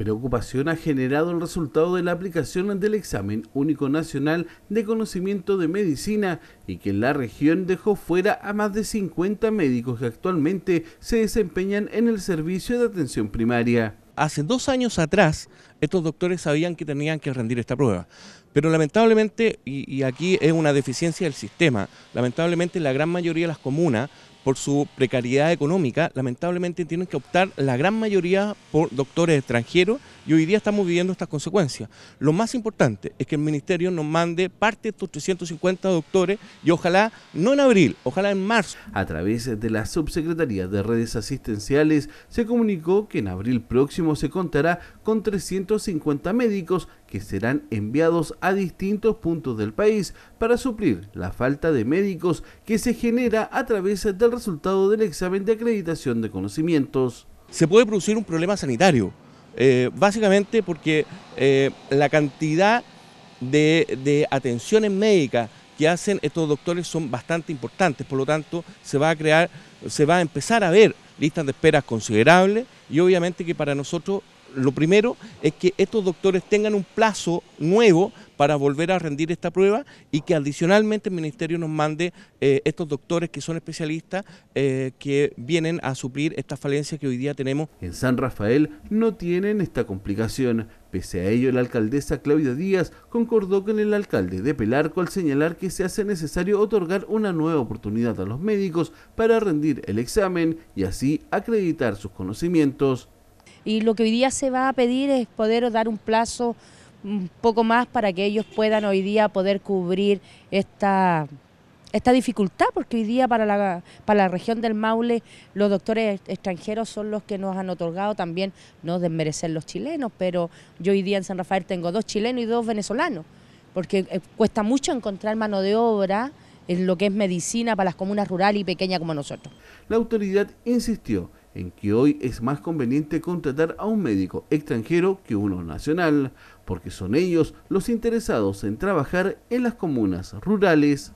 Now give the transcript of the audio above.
preocupación ha generado el resultado de la aplicación del examen único nacional de conocimiento de medicina y que en la región dejó fuera a más de 50 médicos que actualmente se desempeñan en el servicio de atención primaria hace dos años atrás estos doctores sabían que tenían que rendir esta prueba. Pero lamentablemente, y, aquí es una deficiencia del sistema, lamentablemente la gran mayoría de las comunas por su precariedad económica, lamentablemente tienen que optar la gran mayoría por doctores extranjeros y hoy día estamos viviendo estas consecuencias. Lo más importante es que el Ministerio nos mande parte de estos 350 doctores y ojalá no en abril, ojalá en marzo. A través de la Subsecretaría de Redes Asistenciales se comunicó que en abril próximo se contará con 350 médicos que serán enviados a distintos puntos del país para suplir la falta de médicos que se genera a través del resultado del examen de acreditación de conocimientos. Se puede producir un problema sanitario, eh, básicamente porque eh, la cantidad de, de atenciones médicas que hacen estos doctores son bastante importantes, por lo tanto se va a crear, se va a empezar a ver listas de esperas considerables y obviamente que para nosotros lo primero es que estos doctores tengan un plazo nuevo para volver a rendir esta prueba y que adicionalmente el Ministerio nos mande eh, estos doctores que son especialistas eh, que vienen a suplir estas falencias que hoy día tenemos. En San Rafael no tienen esta complicación. Pese a ello, la alcaldesa Claudia Díaz concordó con el alcalde de Pelarco al señalar que se hace necesario otorgar una nueva oportunidad a los médicos para rendir el examen y así acreditar sus conocimientos. Y lo que hoy día se va a pedir es poder dar un plazo un poco más para que ellos puedan hoy día poder cubrir esta, esta dificultad, porque hoy día para la, para la región del Maule los doctores extranjeros son los que nos han otorgado también, no desmerecer los chilenos, pero yo hoy día en San Rafael tengo dos chilenos y dos venezolanos, porque eh, cuesta mucho encontrar mano de obra en lo que es medicina para las comunas rurales y pequeñas como nosotros. La autoridad insistió en que hoy es más conveniente contratar a un médico extranjero que uno nacional, porque son ellos los interesados en trabajar en las comunas rurales